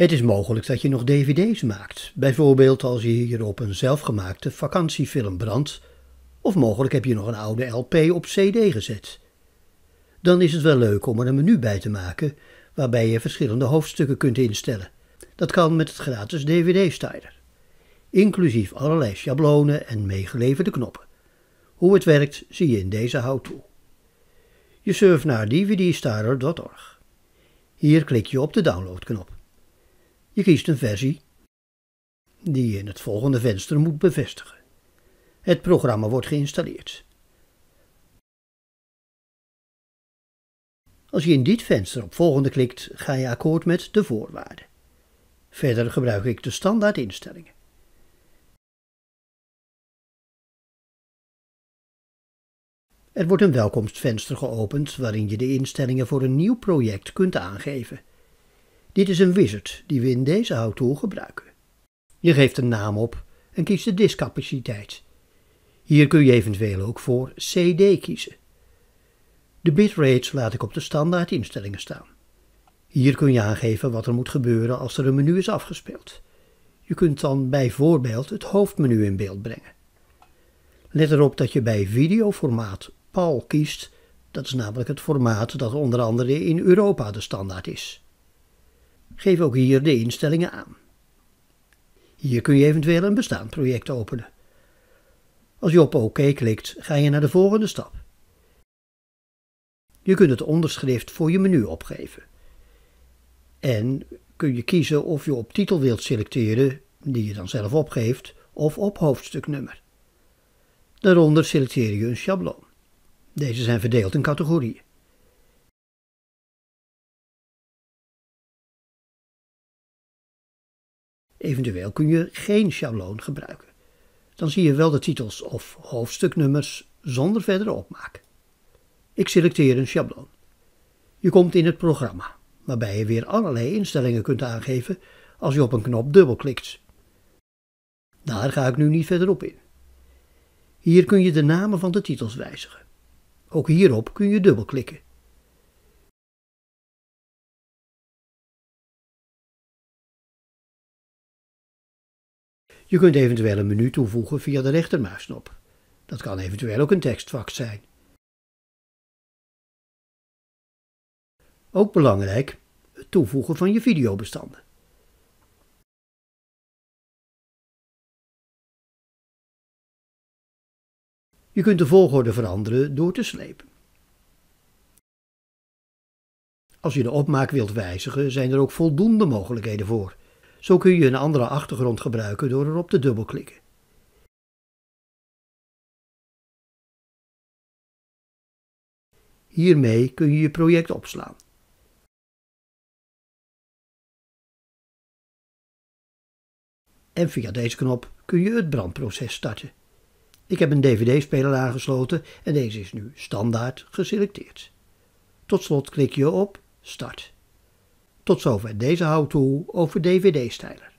Het is mogelijk dat je nog dvd's maakt, bijvoorbeeld als je op een zelfgemaakte vakantiefilm brandt, of mogelijk heb je nog een oude LP op CD gezet. Dan is het wel leuk om er een menu bij te maken waarbij je verschillende hoofdstukken kunt instellen. Dat kan met het gratis DVD-styler, inclusief allerlei schablonen en meegeleverde knoppen. Hoe het werkt zie je in deze houttoe. Je surft naar dvdstyler.org. Hier klik je op de downloadknop. Je kiest een versie die je in het volgende venster moet bevestigen. Het programma wordt geïnstalleerd. Als je in dit venster op volgende klikt, ga je akkoord met de voorwaarden. Verder gebruik ik de standaard instellingen. Er wordt een welkomstvenster geopend waarin je de instellingen voor een nieuw project kunt aangeven. Dit is een wizard die we in deze houttool gebruiken. Je geeft een naam op en kiest de diskcapaciteit. Hier kun je eventueel ook voor CD kiezen. De bitrates laat ik op de standaard instellingen staan. Hier kun je aangeven wat er moet gebeuren als er een menu is afgespeeld. Je kunt dan bijvoorbeeld het hoofdmenu in beeld brengen. Let erop dat je bij videoformaat PAL kiest. Dat is namelijk het formaat dat onder andere in Europa de standaard is. Geef ook hier de instellingen aan. Hier kun je eventueel een bestaand project openen. Als je op OK klikt, ga je naar de volgende stap. Je kunt het onderschrift voor je menu opgeven. En kun je kiezen of je op titel wilt selecteren, die je dan zelf opgeeft, of op hoofdstuknummer. Daaronder selecteer je een schabloon. Deze zijn verdeeld in categorieën. Eventueel kun je geen sjabloon gebruiken. Dan zie je wel de titels of hoofdstuknummers zonder verdere opmaak. Ik selecteer een sjabloon. Je komt in het programma, waarbij je weer allerlei instellingen kunt aangeven als je op een knop dubbelklikt. Daar ga ik nu niet verder op in. Hier kun je de namen van de titels wijzigen. Ook hierop kun je dubbelklikken. Je kunt eventueel een menu toevoegen via de rechtermuisknop. Dat kan eventueel ook een tekstvak zijn. Ook belangrijk, het toevoegen van je videobestanden. Je kunt de volgorde veranderen door te slepen. Als je de opmaak wilt wijzigen, zijn er ook voldoende mogelijkheden voor. Zo kun je een andere achtergrond gebruiken door erop te dubbelklikken. Hiermee kun je je project opslaan. En via deze knop kun je het brandproces starten. Ik heb een dvd-speler aangesloten en deze is nu standaard geselecteerd. Tot slot klik je op Start. Tot zover deze how-to over DVD-stijlen.